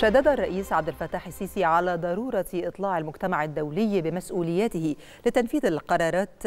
شدد الرئيس عبد الفتاح السيسي على ضرورة إطلاع المجتمع الدولي بمسؤولياته لتنفيذ القرارات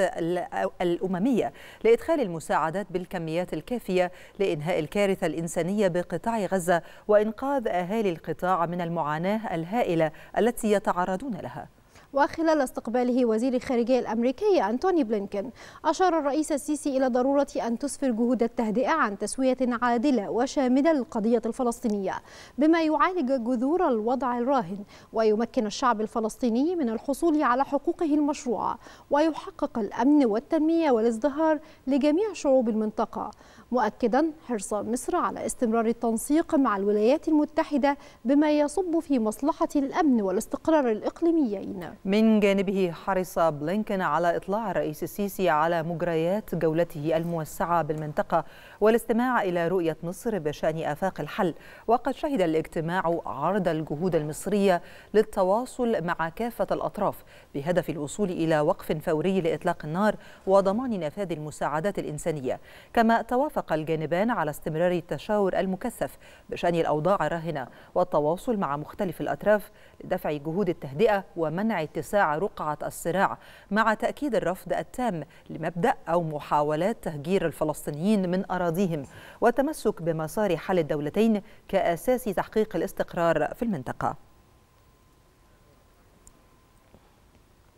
الأممية لإدخال المساعدات بالكميات الكافية لإنهاء الكارثة الإنسانية بقطاع غزة وإنقاذ أهالي القطاع من المعاناة الهائلة التي يتعرضون لها وخلال استقباله وزير الخارجية الأمريكي أنتوني بلينكن أشار الرئيس السيسي إلى ضرورة أن تسفر جهود التهدئة عن تسوية عادلة وشاملة للقضية الفلسطينية بما يعالج جذور الوضع الراهن ويمكن الشعب الفلسطيني من الحصول على حقوقه المشروعة ويحقق الأمن والتنمية والازدهار لجميع شعوب المنطقة مؤكدا حرص مصر على استمرار التنسيق مع الولايات المتحدة بما يصب في مصلحة الأمن والاستقرار الإقليميين من جانبه حرص بلينكن على إطلاع الرئيس السيسي على مجريات جولته الموسعة بالمنطقة والاستماع إلى رؤية مصر بشأن آفاق الحل وقد شهد الاجتماع عرض الجهود المصرية للتواصل مع كافة الأطراف بهدف الوصول إلى وقف فوري لإطلاق النار وضمان نفاذ المساعدات الإنسانية كما توافق اتفق الجانبان على استمرار التشاور المكثف بشأن الأوضاع الراهنة والتواصل مع مختلف الأطراف لدفع جهود التهدئة ومنع اتساع رقعة الصراع مع تأكيد الرفض التام لمبدأ أو محاولات تهجير الفلسطينيين من أراضيهم والتمسك بمسار حل الدولتين كأساس تحقيق الاستقرار في المنطقة